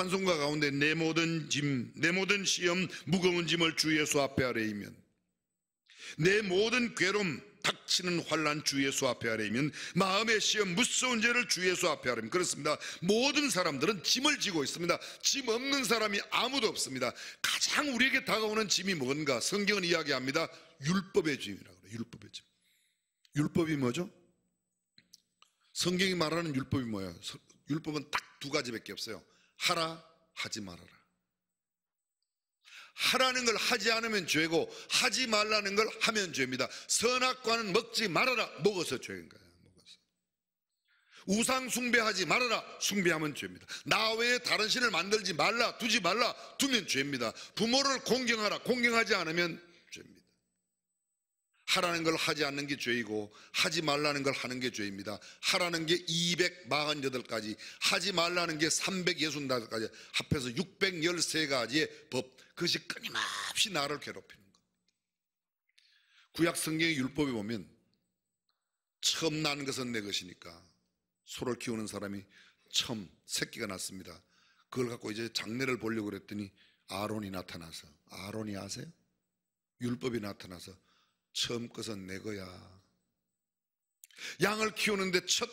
찬송가 가운데 내 모든 짐, 내 모든 시험, 무거운 짐을 주 예수 앞에 아래이면 내 모든 괴로움, 닥치는 환란 주 예수 앞에 아래이면 마음의 시험, 무서운 죄를 주 예수 앞에 아래이면 그렇습니다. 모든 사람들은 짐을 지고 있습니다. 짐 없는 사람이 아무도 없습니다. 가장 우리에게 다가오는 짐이 뭔가 성경은 이야기합니다. 율법의 짐이라고 그래요. 율법의 짐. 율법이 뭐죠? 성경이 말하는 율법이 뭐예요? 율법은 딱 두 가지밖에 없어요. 하라 하지 말아라. 하라는 걸 하지 않으면 죄고 하지 말라는 걸 하면 죄입니다. 선악과는 먹지 말아라. 먹어서 죄인 거요 먹어서. 우상 숭배하지 말아라. 숭배하면 죄입니다. 나 외에 다른 신을 만들지 말라. 두지 말라. 두면 죄입니다. 부모를 공경하라. 공경하지 않으면 하라는 걸 하지 않는 게 죄이고 하지 말라는 걸 하는 게 죄입니다. 하라는 게 248가지, 하지 말라는 게 365가지, 합해서 613가지의 법. 그것이 끊임없이 나를 괴롭히는 것. 구약 성경의 율법에 보면 처음 난 것은 내 것이니까 소를 키우는 사람이 처음 새끼가 났습니다. 그걸 갖고 이제 장례를 보려고 그랬더니 아론이 나타나서 아론이 아세요? 율법이 나타나서 처음 것은 내 거야. 양을 키우는데 첫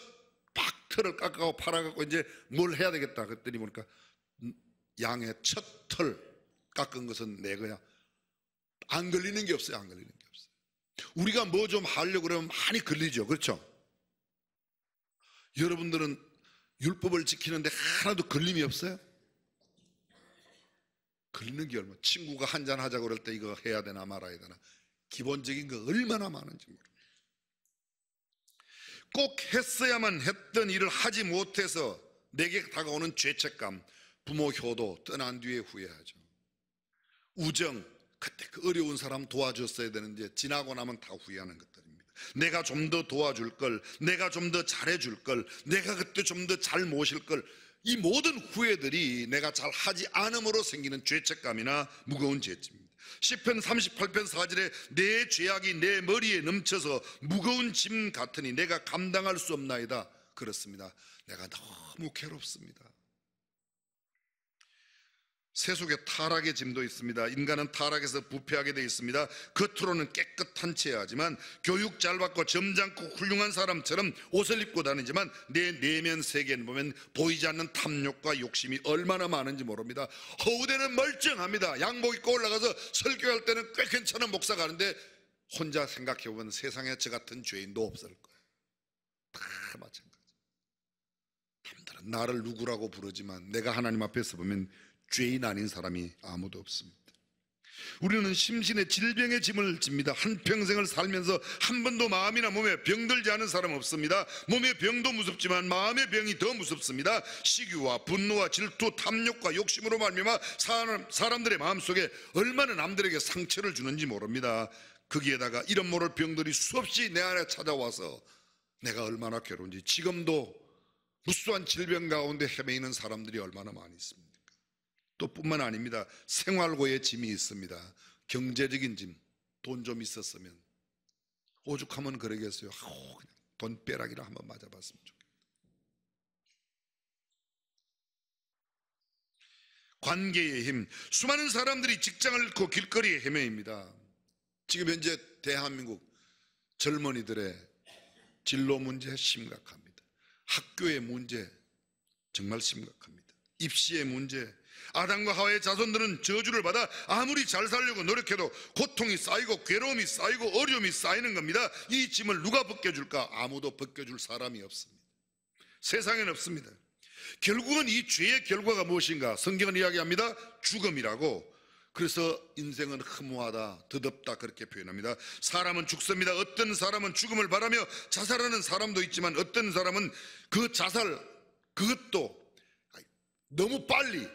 빡털을 깎아고 팔아갖고 이제 뭘 해야 되겠다. 그랬더니 보니까 음, 양의 첫 털 깎은 것은 내 거야. 안 걸리는 게 없어요. 안 걸리는 게 없어요. 우리가 뭐 좀 하려고 그러면 많이 걸리죠. 그렇죠? 여러분들은 율법을 지키는데 하나도 걸림이 없어요? 걸리는 게 얼마? 친구가 한잔 하자고 그럴 때 이거 해야 되나 말아야 되나 기본적인 거 얼마나 많은지 모릅니다. 꼭 했어야만 했던 일을 하지 못해서 내게 다가오는 죄책감, 부모 효도, 떠난 뒤에 후회하죠. 우정, 그때 그 어려운 사람 도와줬어야 되는데 지나고 나면 다 후회하는 것들입니다. 내가 좀 더 도와줄 걸, 내가 좀 더 잘해줄 걸, 내가 그때 좀 더 잘 모실 걸, 이 모든 후회들이 내가 잘 하지 않음으로 생기는 죄책감이나 무거운 죄짐입니다. 1 0편 38편 4절에 내 죄악이 내 머리에 넘쳐서 무거운 짐 같으니 내가 감당할 수 없나이다 그렇습니다 내가 너무 괴롭습니다 세 속에 타락의 짐도 있습니다. 인간은 타락에서 부패하게 되어 있습니다. 겉으로는 그 깨끗한 채야 하지만 교육 잘 받고 점잖고 훌륭한 사람처럼 옷을 입고 다니지만 내 내면 세계는 보면 보이지 않는 탐욕과 욕심이 얼마나 많은지 모릅니다. 허우대는 멀쩡합니다. 양복 입고 올라가서 설교할 때는 꽤 괜찮은 목사가 하는데 혼자 생각해보면 세상에 저 같은 죄인도 없을 거예요. 다 마찬가지. 남들은 나를 누구라고 부르지만 내가 하나님 앞에서 보면 죄인 아닌 사람이 아무도 없습니다. 우리는 심신의 질병의 짐을 집니다. 한평생을 살면서 한 번도 마음이나 몸에 병들지 않은 사람 없습니다. 몸의 병도 무섭지만 마음의 병이 더 무섭습니다. 시기와 분노와 질투, 탐욕과 욕심으로 말미암아 사람, 사람들의 마음속에 얼마나 남들에게 상처를 주는지 모릅니다. 거기에다가 이런 모를 병들이 수없이 내 안에 찾아와서 내가 얼마나 괴로운지 지금도 무수한 질병 가운데 헤매이는 사람들이 얼마나 많이 있습니다. 또 뿐만 아닙니다. 생활고의 짐이 있습니다. 경제적인 짐, 돈 좀 있었으면. 오죽하면 그러겠어요. 아우, 그냥 돈 빼락이라 한번 맞아봤으면 좋겠어요 관계의 힘. 수많은 사람들이 직장을 잃고 길거리에 헤매입니다. 지금 현재 대한민국 젊은이들의 진로 문제 심각합니다. 학교의 문제 정말 심각합니다. 입시의 문제 아담과 하와의 자손들은 저주를 받아 아무리 잘 살려고 노력해도 고통이 쌓이고 괴로움이 쌓이고 어려움이 쌓이는 겁니다. 이 짐을 누가 벗겨줄까? 아무도 벗겨줄 사람이 없습니다. 세상엔 없습니다. 결국은 이 죄의 결과가 무엇인가? 성경은 이야기합니다. 죽음이라고. 그래서 인생은 허무하다, 드덥다 그렇게 표현합니다. 사람은 죽습니다. 어떤 사람은 죽음을 바라며 자살하는 사람도 있지만 어떤 사람은 그 자살 그것도 너무 빨리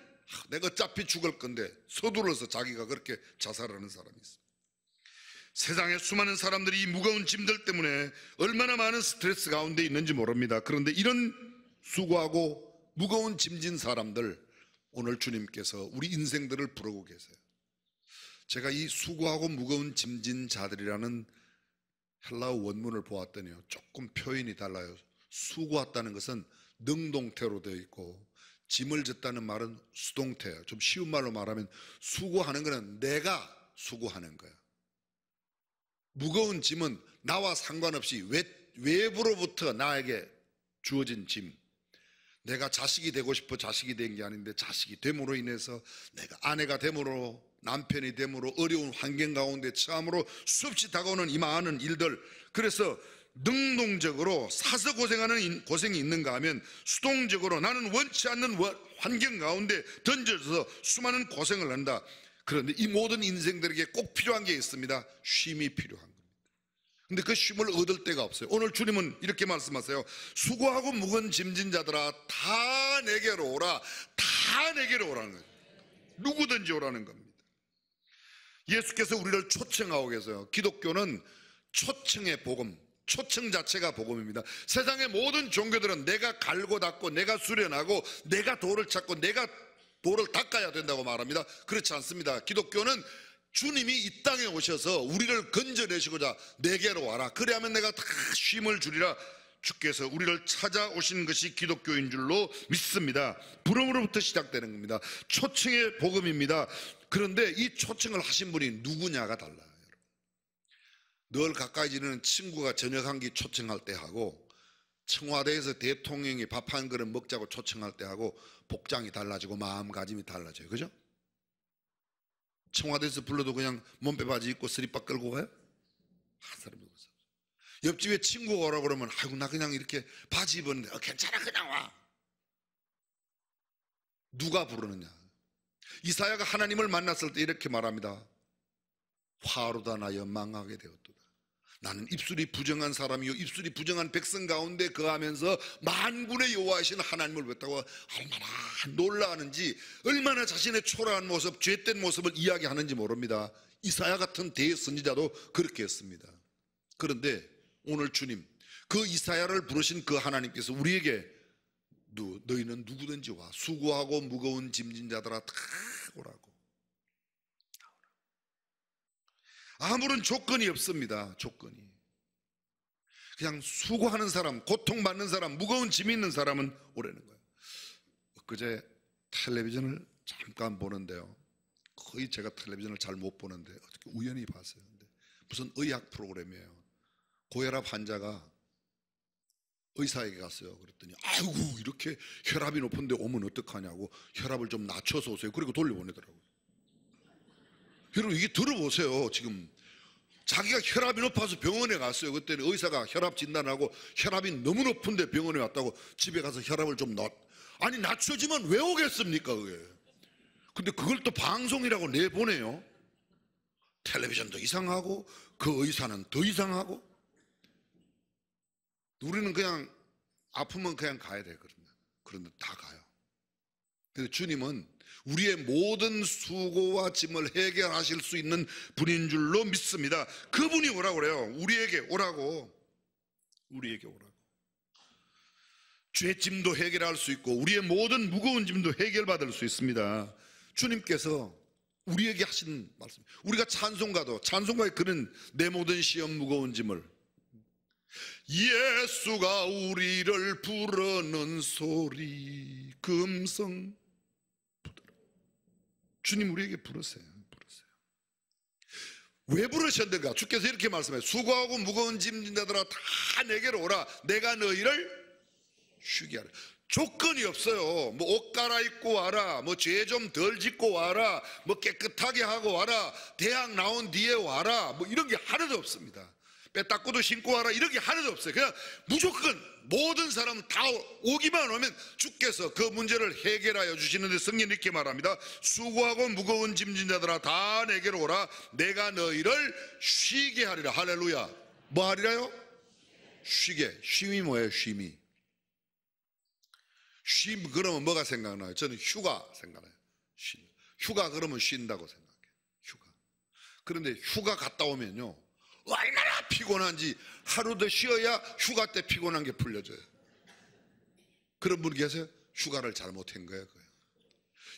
내가 어차피 죽을 건데 서둘러서 자기가 그렇게 자살하는 사람이 있습니다. 세상에 수많은 사람들이 이 무거운 짐들 때문에 얼마나 많은 스트레스 가운데 있는지 모릅니다. 그런데 이런 수고하고 무거운 짐진 사람들 오늘 주님께서 우리 인생들을 부르고 계세요. 제가 이 수고하고 무거운 짐진 자들이라는 헬라어 원문을 보았더니요. 조금 표현이 달라요. 수고했다는 것은 능동태로 되어 있고 짐을 졌다는 말은 수동태예요. 좀 쉬운 말로 말하면 수고하는 거는 내가 수고하는 거야. 무거운 짐은 나와 상관없이 외, 외부로부터 나에게 주어진 짐. 내가 자식이 되고 싶어 자식이 된 게 아닌데 자식이 됨으로 인해서 내가 아내가 됨으로 남편이 됨으로 어려운 환경 가운데 참으로 수없이 다가오는 이 많은 일들 그래서 능동적으로 사서 고생하는 고생이 있는가 하면 수동적으로 나는 원치 않는 환경 가운데 던져서 져 수많은 고생을 한다. 그런데 이 모든 인생들에게 꼭 필요한 게 있습니다. 쉼이 필요한 겁니다. 근데 그 쉼을 얻을 때가 없어요. 오늘 주님은 이렇게 말씀하세요. 수고하고 무거 짐진 자들아 다 내게로 오라. 다 내게로 오라는 거예요. 누구든지 오라는 겁니다. 예수께서 우리를 초청하고 계세요. 기독교는 초청의 복음, 초청 자체가 복음입니다. 세상의 모든 종교들은 내가 갈고 닦고 내가 수련하고 내가 돌을 찾고 내가 돌을 닦아야 된다고 말합니다. 그렇지 않습니다. 기독교는 주님이 이 땅에 오셔서 우리를 건져내시고자 내게로 와라. 그래야면 내가 다 쉼을 주리라. 주께서 우리를 찾아오신 것이 기독교인 줄로 믿습니다. 부름으로부터 시작되는 겁니다. 초청의 복음입니다. 그런데 이 초청을 하신 분이 누구냐가 달라요. 늘 가까이 지내는 친구가 저녁 한 끼 초청할 때 하고 청와대에서 대통령이 밥 한 그릇 먹자고 초청할 때 하고 복장이 달라지고 마음가짐이 달라져요. 그죠? 청와대에서 불러도 그냥 몸빼 바지 입고 스리박 끌고 가요? 한 사람도 없어. 옆집에 친구가 오라고 그러면 아이고 나 그냥 이렇게 바지 입었는데 어, 괜찮아 그냥 와. 누가 부르느냐? 이사야가 하나님을 만났을 때 이렇게 말합니다. 화로다 나여 망하게 되었다. 나는 입술이 부정한 사람이요 입술이 부정한 백성 가운데 거하면서 만군의 여호와이신 하나님을 뵙다고 얼마나 놀라하는지 얼마나 자신의 초라한 모습 죄된 모습을 이야기하는지 모릅니다 이사야 같은 대선지자도 그렇게 했습니다 그런데 오늘 주님 그 이사야를 부르신 그 하나님께서 우리에게 너희는 누구든지 와 수고하고 무거운 짐진 자들아 다 오라고 아무런 조건이 없습니다. 조건이. 그냥 수고하는 사람, 고통받는 사람, 무거운 짐 있는 사람은 오래는 거예요. 그제 텔레비전을 잠깐 보는데요. 거의 제가 텔레비전을 잘 못 보는데 어떻게 우연히 봤어요. 근데 무슨 의학 프로그램이에요. 고혈압 환자가 의사에게 갔어요. 그랬더니 아이고 이렇게 혈압이 높은데 오면 어떡하냐고 혈압을 좀 낮춰서 오세요. 그리고 돌려보내더라고요. 여러분 이게 들어보세요 지금 자기가 혈압이 높아서 병원에 갔어요 그때는 의사가 혈압 진단하고 혈압이 너무 높은데 병원에 왔다고 집에 가서 혈압을 좀 낮, 아니 낮춰지면 왜 오겠습니까 그게 근데 그걸 또 방송이라고 내보내요 텔레비전도 이상하고 그 의사는 더 이상하고 우리는 그냥 아프면 그냥 가야 돼거든요 그런데 다 가요 근데 주님은 우리의 모든 수고와 짐을 해결하실 수 있는 분인 줄로 믿습니다. 그분이 오라고 그래요. 우리에게 오라고. 우리에게 오라고. 죄짐도 해결할 수 있고 우리의 모든 무거운 짐도 해결받을 수 있습니다. 주님께서 우리에게 하신 말씀. 우리가 찬송가도 찬송가에 그는 내 모든 시험 무거운 짐을 예수가 우리를 부르는 소리 금성 주님 우리에게 부르세요. 부르세요. 왜 부르셨는가? 주께서 이렇게 말씀해요. 수고하고 무거운 짐진 자들아 다 내게로 오라. 내가 너희를 쉬게 하라. 조건이 없어요. 뭐옷 갈아입고 와라. 뭐 죄 좀 덜 짓고 와라. 뭐 깨끗하게 하고 와라. 대학 나온 뒤에 와라. 뭐 이런 게 하나도 없습니다. 빼딱꾸도 신고 와라 이렇게 하나도 없어요. 그냥 무조건 모든 사람 다 오기만 오면 주께서 그 문제를 해결하여 주시는데 성령 이렇게 말합니다. 수고하고 무거운 짐진 자들아 다 내게로 오라. 내가 너희를 쉬게 하리라. 할렐루야. 뭐 하리라요? 쉬게. 쉼이 뭐예요? 쉼이. 쉼 그러면 뭐가 생각나요? 저는 휴가 생각나요. 쉼. 휴가 그러면 쉰다고 생각해요. 휴가. 그런데 휴가 갔다 오면요. 얼마나 피곤한지 하루 더 쉬어야 휴가 때 피곤한 게 풀려져요. 그런 분 계세요? 휴가를 잘못한 거예요.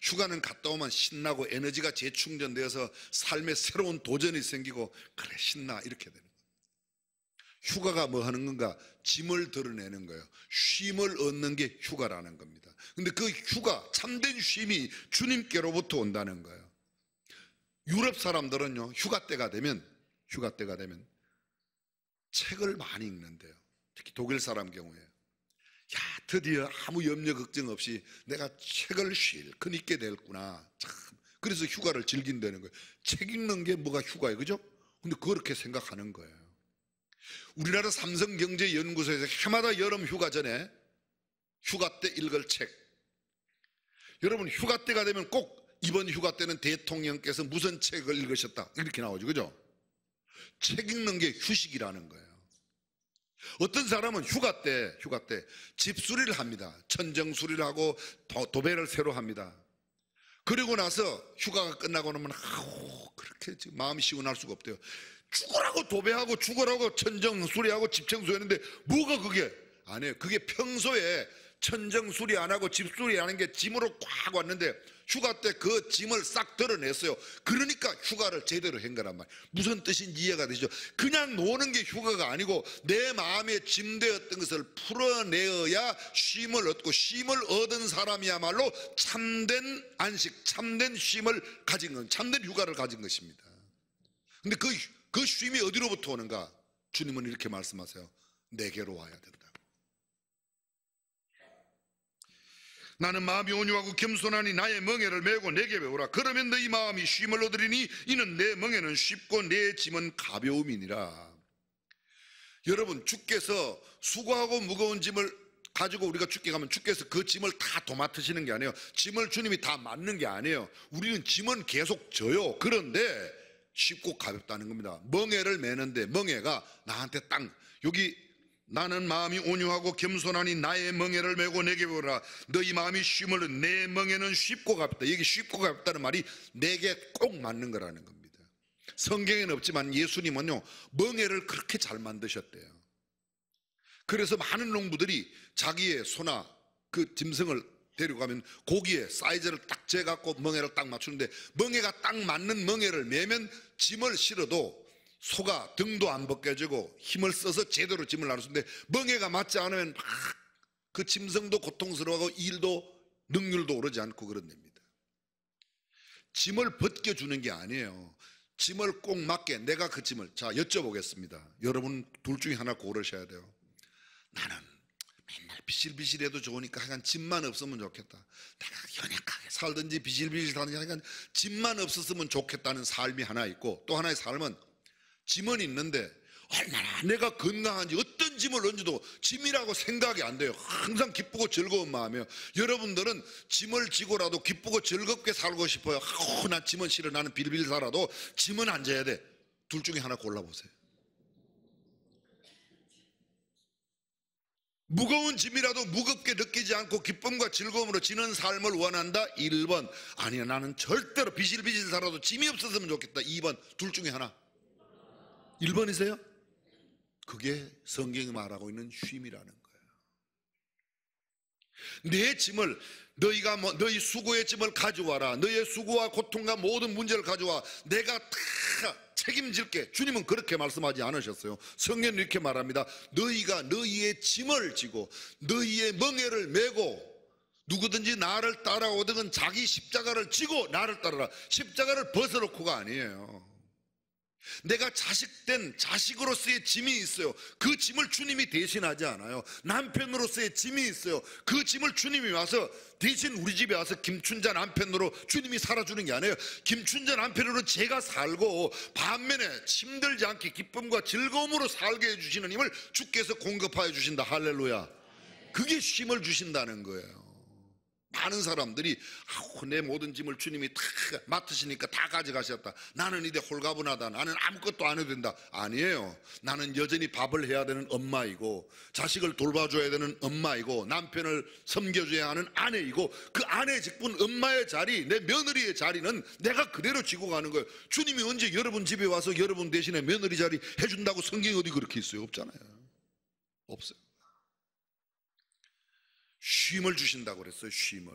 휴가는 갔다 오면 신나고 에너지가 재충전되어서 삶에 새로운 도전이 생기고 그래 신나 이렇게 되는 거예요. 휴가가 뭐 하는 건가? 짐을 드러내는 거예요. 쉼을 얻는 게 휴가라는 겁니다. 근데 그 휴가 참된 쉼이 주님께로부터 온다는 거예요. 유럽 사람들은요 휴가 때가 되면 휴가 때가 되면 책을 많이 읽는데요. 특히 독일 사람 경우에. 야, 드디어 아무 염려 걱정 없이 내가 책을 실컷 읽게 됐구나. 참. 그래서 휴가를 즐긴다는 거예요. 책 읽는 게 뭐가 휴가예요. 그죠? 근데 그렇게 생각하는 거예요. 우리나라 삼성경제연구소에서 해마다 여름 휴가 전에 휴가 때 읽을 책. 여러분, 휴가 때가 되면 꼭 이번 휴가 때는 대통령께서 무슨 책을 읽으셨다. 이렇게 나오죠. 그죠? 책 읽는 게 휴식이라는 거예요. 어떤 사람은 휴가 때, 휴가 때 집수리를 합니다. 천정수리를 하고 도, 배를 새로 합니다. 그리고 나서 휴가가 끝나고 나면 아우 그렇게 지금 마음이 시원할 수가 없대요. 죽으라고 도배하고 죽으라고 천정수리하고 집청소했는데 뭐가 그게 아니에요. 그게 평소에 천정수리 안 하고 집수리 하는 게 짐으로 꽉 왔는데 휴가 때 그 짐을 싹 덜어냈어요. 그러니까 휴가를 제대로 한 거란 말이에요. 무슨 뜻인지 이해가 되죠? 그냥 노는 게 휴가가 아니고 내 마음에 짐되었던 것을 풀어내어야 쉼을 얻고 쉼을 얻은 사람이야말로 참된 안식, 참된 쉼을 가진 건, 참된 휴가를 가진 것입니다. 근데 그, 그 쉼이 어디로부터 오는가? 주님은 이렇게 말씀하세요. 내게로 와야 된다. 나는 마음이 온유하고 겸손하니 나의 멍에를 메고 내게 배우라 그러면 너희 마음이 쉼을 얻으리니 이는 내 멍에는 쉽고 내 짐은 가벼움이니라 여러분 주께서 수고하고 무거운 짐을 가지고 우리가 죽게 가면 주께서 그 짐을 다 도맡으시는 게 아니에요 짐을 주님이 다 맞는 게 아니에요 우리는 짐은 계속 져요 그런데 쉽고 가볍다는 겁니다 멍에를 메는데 멍에가 나한테 땅 여기 나는 마음이 온유하고 겸손하니 나의 멍에를 메고 내게 보라 너희 마음이 쉼을 내 멍에는 쉽고 갚다 여기 쉽고 갚다는 말이 내게 꼭 맞는 거라는 겁니다 성경에는 없지만 예수님은요 멍에를 그렇게 잘 만드셨대요 그래서 많은 농부들이 자기의 소나 그 짐승을 데려가면 고기에 사이즈를 딱 재갖고 멍에를 딱 맞추는데 멍에가 딱 맞는 멍에를 매면 짐을 실어도 소가 등도 안 벗겨지고 힘을 써서 제대로 짐을 나눴는데 멍해가 맞지 않으면 막 그 짐승도 고통스러워하고 일도 능률도 오르지 않고 그런 됩니다. 짐을 벗겨주는 게 아니에요. 짐을 꼭 맞게 내가 그 짐을 자 여쭤보겠습니다. 여러분 둘 중에 하나 고르셔야 돼요. 나는 맨날 비실비실해도 좋으니까 하여간 집만 없으면 좋겠다. 내가 연약하게 살든지 비실비실하든지 하여간 집만 없었으면 좋겠다는 삶이 하나 있고 또 하나의 삶은 짐은 있는데 얼마나 내가 건강한지 어떤 짐을 얹어도 짐이라고 생각이 안 돼요. 항상 기쁘고 즐거운 마음이에요. 여러분들은 짐을 지고라도 기쁘고 즐겁게 살고 싶어요. 어, 나 짐은 싫어. 나는 빌빌 살아도 짐은 안 져야 돼. 둘 중에 하나 골라보세요. 무거운 짐이라도 무겁게 느끼지 않고 기쁨과 즐거움으로 지는 삶을 원한다. 1번. 아니야, 나는 절대로 비실비실 살아도 짐이 없었으면 좋겠다. 2번. 둘 중에 하나. 1번이세요? 그게 성경이 말하고 있는 쉼이라는 거예요. 내 짐을 너희가 뭐, 너희 수고의 짐을 가져와라. 너희의 수고와 고통과 모든 문제를 가져와. 내가 다 책임질게. 주님은 그렇게 말씀하지 않으셨어요. 성경은 이렇게 말합니다. 너희가 너희의 짐을 지고 너희의 멍에를 메고 누구든지 나를 따라오든 자기 십자가를 지고 나를 따르라. 십자가를 벗어놓고가 아니에요. 내가 자식된 자식으로서의 짐이 있어요. 그 짐을 주님이 대신하지 않아요. 남편으로서의 짐이 있어요. 그 짐을 주님이 와서 대신 우리 집에 와서 김춘자 남편으로 주님이 살아주는 게 아니에요. 김춘자 남편으로 제가 살고 반면에 힘들지 않게 기쁨과 즐거움으로 살게 해주시는 힘을 주께서 공급하여 주신다. 할렐루야. 그게 쉼을 주신다는 거예요. 많은 사람들이 아우, 내 모든 짐을 주님이 다 맡으시니까 다 가져가셨다. 나는 이제 홀가분하다. 나는 아무것도 안 해도 된다. 아니에요. 나는 여전히 밥을 해야 되는 엄마이고 자식을 돌봐줘야 되는 엄마이고 남편을 섬겨줘야 하는 아내이고 그 아내 직분 엄마의 자리 내 며느리의 자리는 내가 그대로 지고 가는 거예요. 주님이 언제 여러분 집에 와서 여러분 대신에 며느리 자리 해준다고 성경에 어디 그렇게 있어요? 없잖아요. 없어요. 쉼을 주신다고 그랬어요, 쉼을.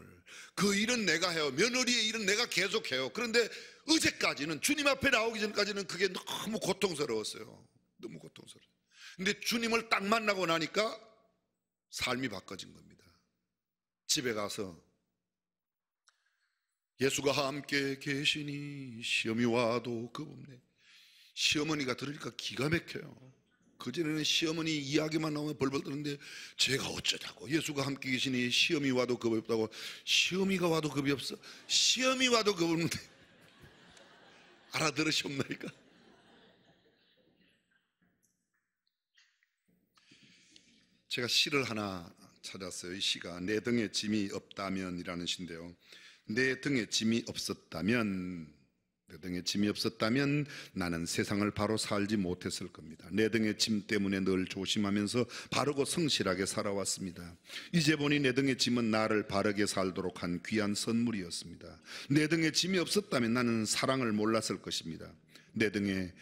그 일은 내가 해요. 며느리의 일은 내가 계속 해요. 그런데 어제까지는, 주님 앞에 나오기 전까지는 그게 너무 고통스러웠어요. 너무 고통스러워요. 근데 주님을 딱 만나고 나니까 삶이 바꿔진 겁니다. 집에 가서 예수가 함께 계시니 시험이 와도 그 없네. 시어머니가 들으니까 기가 막혀요. 그전에는 시어머니 이야기만 나오면 벌벌 떠는데 제가 어쩌냐고 예수가 함께 계시니 시험이 와도 겁이 없다고 시험이가 와도 겁이 없어 시험이 와도 겁이 없는데 알아들으셨나이까 제가 시를 하나 찾았어요 이 시가 내 등에 짐이 없다면이라는 시인데요 내 등에 짐이 없었다면 내 등에 짐이 없었다면 나는 세상을 바로 살지 못했을 겁니다. 내 등에 짐 때문에 늘 조심하면서 바르고 성실하게 살아왔습니다. 이제 보니 내 등에 짐은 나를 바르게 살도록 한 귀한 선물이었습니다. 내 등에 짐이 없었다면 나는 사랑을 몰랐을 것입니다. 내 등에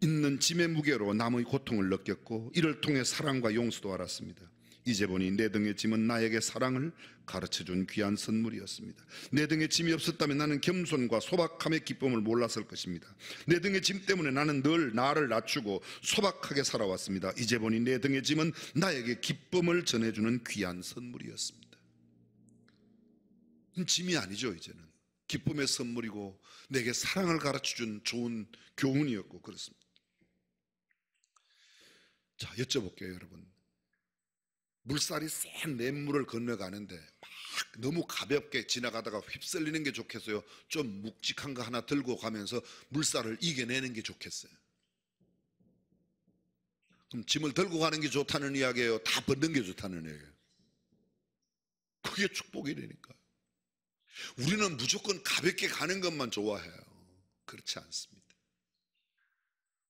있는 짐의 무게로 남의 고통을 느꼈고 이를 통해 사랑과 용서도 알았습니다. 이제 보니 내 등의 짐은 나에게 사랑을 가르쳐 준 귀한 선물이었습니다. 내 등에 짐이 없었다면 나는 겸손과 소박함의 기쁨을 몰랐을 것입니다. 내 등의 짐 때문에 나는 늘 나를 낮추고 소박하게 살아왔습니다. 이제 보니 내 등의 짐은 나에게 기쁨을 전해주는 귀한 선물이었습니다. 짐이 아니죠, 이제는. 기쁨의 선물이고 내게 사랑을 가르쳐 준 좋은 교훈이었고 그렇습니다. 자, 여쭤볼게요, 여러분. 물살이 센 냇물을 건너가는데 막 너무 가볍게 지나가다가 휩쓸리는 게 좋겠어요. 좀 묵직한 거 하나 들고 가면서 물살을 이겨내는 게 좋겠어요. 그럼 짐을 들고 가는 게 좋다는 이야기예요. 다 벗는 게 좋다는 이야기예요. 그게 축복이되니까 우리는 무조건 가볍게 가는 것만 좋아해요. 그렇지 않습니다.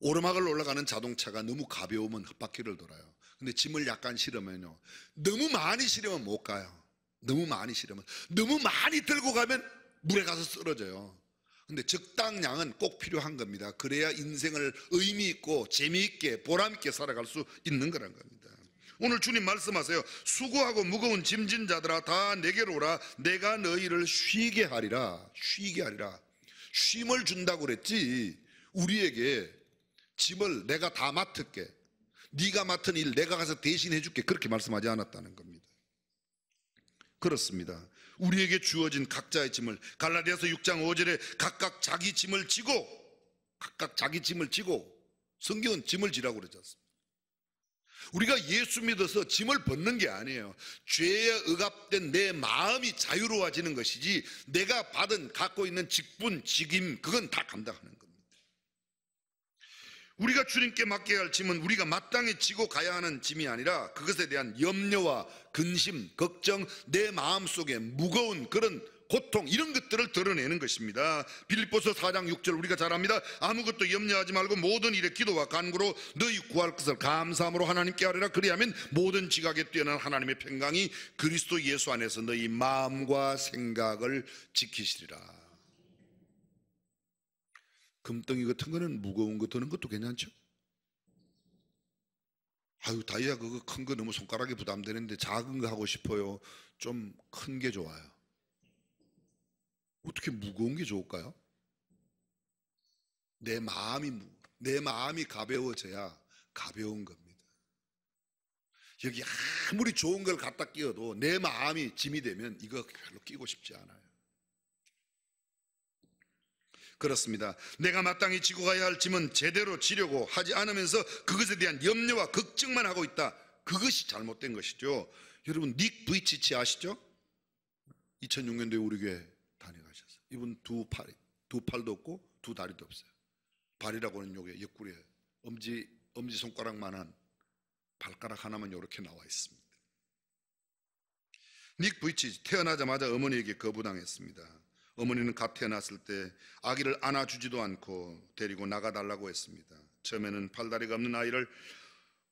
오르막을 올라가는 자동차가 너무 가벼우면 헛바퀴를 돌아요. 근데 짐을 약간 실으면요. 너무 많이 실으면 못 가요. 너무 많이 실으면. 너무 많이 들고 가면 물에 가서 쓰러져요. 근데 적당량은 꼭 필요한 겁니다. 그래야 인생을 의미 있고 재미있게 보람 있게 살아갈 수 있는 거란 겁니다. 오늘 주님 말씀하세요. 수고하고 무거운 짐진 자들아 다 내게로 오라. 내가 너희를 쉬게 하리라. 쉬게 하리라. 쉼을 준다고 그랬지. 우리에게 짐을 내가 다 맡을게. 네가 맡은 일 내가 가서 대신해 줄게 그렇게 말씀하지 않았다는 겁니다. 그렇습니다. 우리에게 주어진 각자의 짐을 갈라디아서 6장 5절에 각각 자기 짐을 지고 각각 자기 짐을 지고 성경은 짐을 지라고 그러지 않습니까? 우리가 예수 믿어서 짐을 벗는 게 아니에요. 죄에 억압된 내 마음이 자유로워지는 것이지 내가 받은 갖고 있는 직분, 직임 그건 다 감당하는 겁니다. 우리가 주님께 맡겨야 할 짐은 우리가 마땅히 지고 가야 하는 짐이 아니라 그것에 대한 염려와 근심, 걱정, 내 마음 속에 무거운 그런 고통 이런 것들을 드러내는 것입니다. 빌립보서 4장 6절 우리가 잘 압니다. 아무것도 염려하지 말고 모든 일에 기도와 간구로 너희 구할 것을 감사함으로 하나님께 하리라 그리하면 모든 지각에 뛰어난 하나님의 평강이 그리스도 예수 안에서 너희 마음과 생각을 지키시리라. 금덩이 같은 거는 무거운 거 드는 것도 괜찮죠? 아유 다이아 그거 큰 거 너무 손가락에 부담되는데 작은 거 하고 싶어요. 좀 큰 게 좋아요. 어떻게 무거운 게 좋을까요? 내 마음이 내 마음이 가벼워져야 가벼운 겁니다. 여기 아무리 좋은 걸 갖다 끼워도 내 마음이 짐이 되면 이거 별로 끼고 싶지 않아요. 그렇습니다. 내가 마땅히 지고 가야 할 짐은 제대로 지려고 하지 않으면서 그것에 대한 염려와 걱정만 하고 있다. 그것이 잘못된 것이죠. 여러분 닉 브이치치 아시죠? 2006년도에 우리 교회 다녀가셨어요. 이분 두 팔, 두 팔도 없고 두 다리도 없어요. 발이라고 하는 요게 옆구리에 엄지 엄지 손가락만한 발가락 하나만 이렇게 나와 있습니다. 닉 브이치 치 태어나자마자 어머니에게 거부당했습니다. 어머니는 갓 태어났을 때 아기를 안아주지도 않고 데리고 나가달라고 했습니다. 처음에는 팔다리가 없는 아이를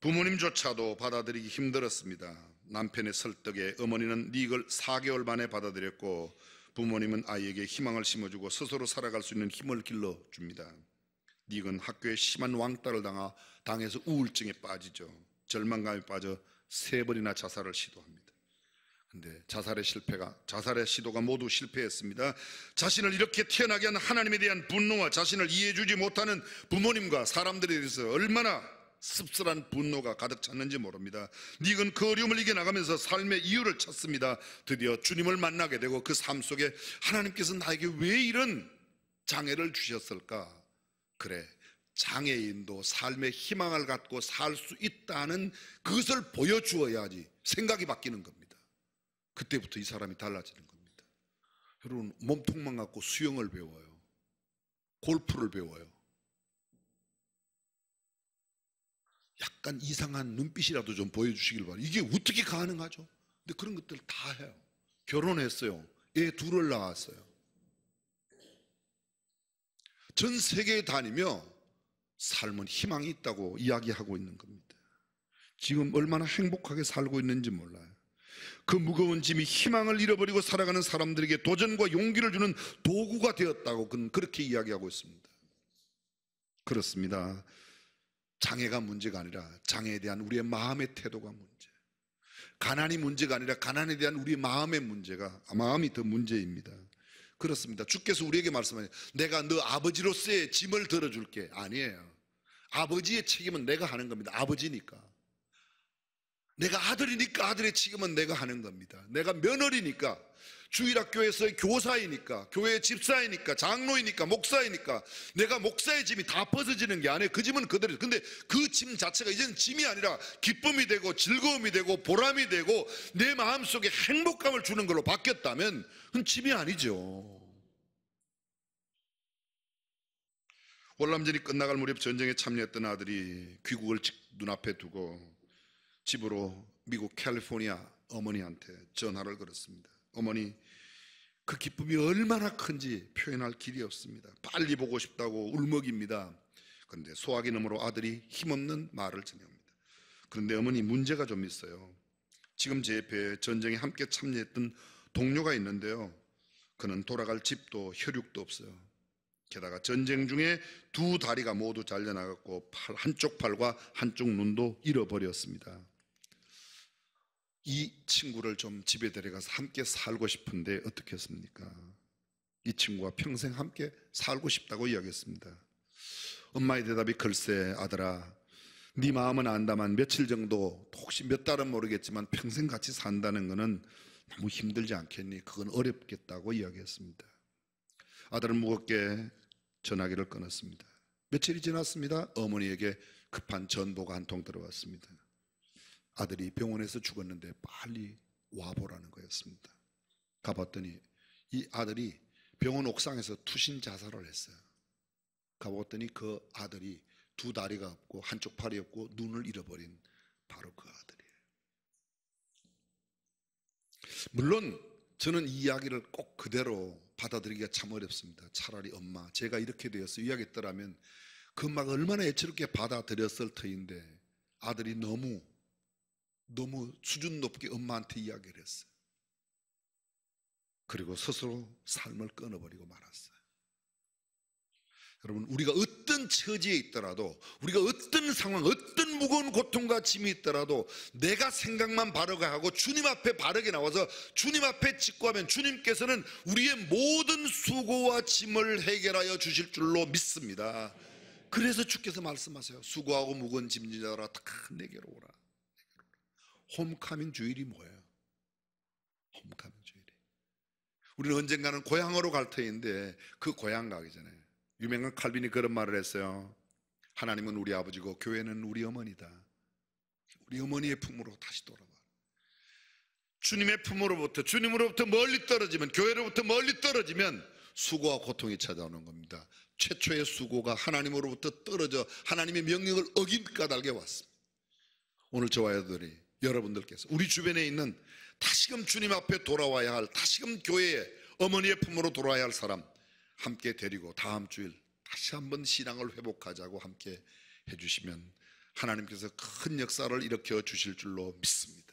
부모님조차도 받아들이기 힘들었습니다. 남편의 설득에 어머니는 니을 4개월 만에 받아들였고 부모님은 아이에게 희망을 심어주고 스스로 살아갈 수 있는 힘을 길러줍니다. 니은 학교에 심한 왕따를 당하, 당해서 우울증에 빠지죠. 절망감에 빠져 세 번이나 자살을 시도합니다. 근데 네, 자살의 실패가 자살의 시도가 모두 실패했습니다. 자신을 이렇게 태어나게 한 하나님에 대한 분노와 자신을 이해해 주지 못하는 부모님과 사람들에 대해서 얼마나 씁쓸한 분노가 가득 찼는지 모릅니다. 닉은 그 어려움을 이겨나가면서 삶의 이유를 찾습니다. 드디어 주님을 만나게 되고 그 삶 속에 하나님께서 나에게 왜 이런 장애를 주셨을까? 그래. 장애인도 삶의 희망을 갖고 살 수 있다는 그것을 보여주어야지 생각이 바뀌는 겁니다. 그때부터 이 사람이 달라지는 겁니다. 여러분, 몸통만 갖고 수영을 배워요. 골프를 배워요. 약간 이상한 눈빛이라도 좀 보여주시길 바라요. 이게 어떻게 가능하죠? 근데 그런 것들 다 해요. 결혼했어요. 애 둘을 낳았어요. 전 세계에 다니며 삶은 희망이 있다고 이야기하고 있는 겁니다. 지금 얼마나 행복하게 살고 있는지 몰라요. 그 무거운 짐이 희망을 잃어버리고 살아가는 사람들에게 도전과 용기를 주는 도구가 되었다고 그는 그렇게 이야기하고 있습니다. 그렇습니다. 장애가 문제가 아니라 장애에 대한 우리의 마음의 태도가 문제. 가난이 문제가 아니라 가난에 대한 우리 마음의 문제가 마음이 더 문제입니다. 그렇습니다. 주께서 우리에게 말씀하니 내가 너 아버지로서의 짐을 들어줄게 아니에요. 아버지의 책임은 내가 하는 겁니다. 아버지니까. 내가 아들이니까 아들의 책임은 내가 하는 겁니다. 내가 며느리니까 주일학교에서의 교사이니까 교회의 집사이니까 장로이니까 목사이니까 내가 목사의 짐이 다 벗어지는 게 아니에요. 그 짐은 그대로. 근데 그 짐 자체가 이제는 짐이 아니라 기쁨이 되고 즐거움이 되고 보람이 되고 내 마음속에 행복감을 주는 걸로 바뀌었다면 그건 짐이 아니죠. 월남전이 끝나갈 무렵 전쟁에 참여했던 아들이 귀국을 눈앞에 두고 집으로 미국 캘리포니아 어머니한테 전화를 걸었습니다. 어머니, 그 기쁨이 얼마나 큰지 표현할 길이 없습니다. 빨리 보고 싶다고 울먹입니다. 그런데 소화기 너머로 아들이 힘없는 말을 전해옵니다. 그런데 어머니 문제가 좀 있어요. 지금 제 옆에 전쟁에 함께 참여했던 동료가 있는데요. 그는 돌아갈 집도 혈육도 없어요. 게다가 전쟁 중에 두 다리가 모두 잘려나갔고 팔, 한쪽 팔과 한쪽 눈도 잃어버렸습니다. 이 친구를 좀 집에 데려가서 함께 살고 싶은데 어떻겠습니까? 이 친구와 평생 함께 살고 싶다고 이야기했습니다. 엄마의 대답이 글쎄 아들아 네 마음은 안다만 며칠 정도 혹시 몇 달은 모르겠지만 평생 같이 산다는 것은 너무 힘들지 않겠니? 그건 어렵겠다고 이야기했습니다. 아들은 무겁게 전화기를 끊었습니다. 며칠이 지났습니다. 어머니에게 급한 전보가 한 통 들어왔습니다. 아들이 병원에서 죽었는데 빨리 와보라는 거였습니다. 가봤더니 이 아들이 병원 옥상에서 투신 자살을 했어요. 가봤더니 그 아들이 두 다리가 없고 한쪽 팔이 없고 눈을 잃어버린 바로 그 아들이에요. 물론 저는 이 이야기를 꼭 그대로 받아들이기가 참 어렵습니다. 차라리 엄마, 제가 이렇게 되어서 이야기했더라면 그 엄마가 얼마나 애처롭게 받아들였을 터인데 아들이 너무 너무 수준 높게 엄마한테 이야기를 했어요. 그리고 스스로 삶을 끊어버리고 말았어요. 여러분, 우리가 어떤 처지에 있더라도, 우리가 어떤 상황, 어떤 무거운 고통과 짐이 있더라도, 내가 생각만 바르게 하고 주님 앞에 바르게 나와서 주님 앞에 직구하면 주님께서는 우리의 모든 수고와 짐을 해결하여 주실 줄로 믿습니다. 그래서 주께서 말씀하세요. 수고하고 무거운 짐지자라 다 내게로 오라. 홈카밍 주일이 뭐예요? 홈카밍 주일이. 우리는 언젠가는 고향으로 갈 터인데 그 고향 가기 전에 유명한 칼빈이 그런 말을 했어요. 하나님은 우리 아버지고 교회는 우리 어머니다. 우리 어머니의 품으로 다시 돌아와. 주님의 품으로부터 주님으로부터 멀리 떨어지면 교회로부터 멀리 떨어지면 수고와 고통이 찾아오는 겁니다. 최초의 수고가 하나님으로부터 떨어져 하나님의 명령을 어긴 까닭에 왔습니다. 오늘 저와 여러분이 여러분들께서 우리 주변에 있는 다시금 주님 앞에 돌아와야 할 다시금 교회에 어머니의 품으로 돌아와야 할 사람 함께 데리고 다음 주일 다시 한번 신앙을 회복하자고 함께 해주시면 하나님께서 큰 역사를 일으켜 주실 줄로 믿습니다.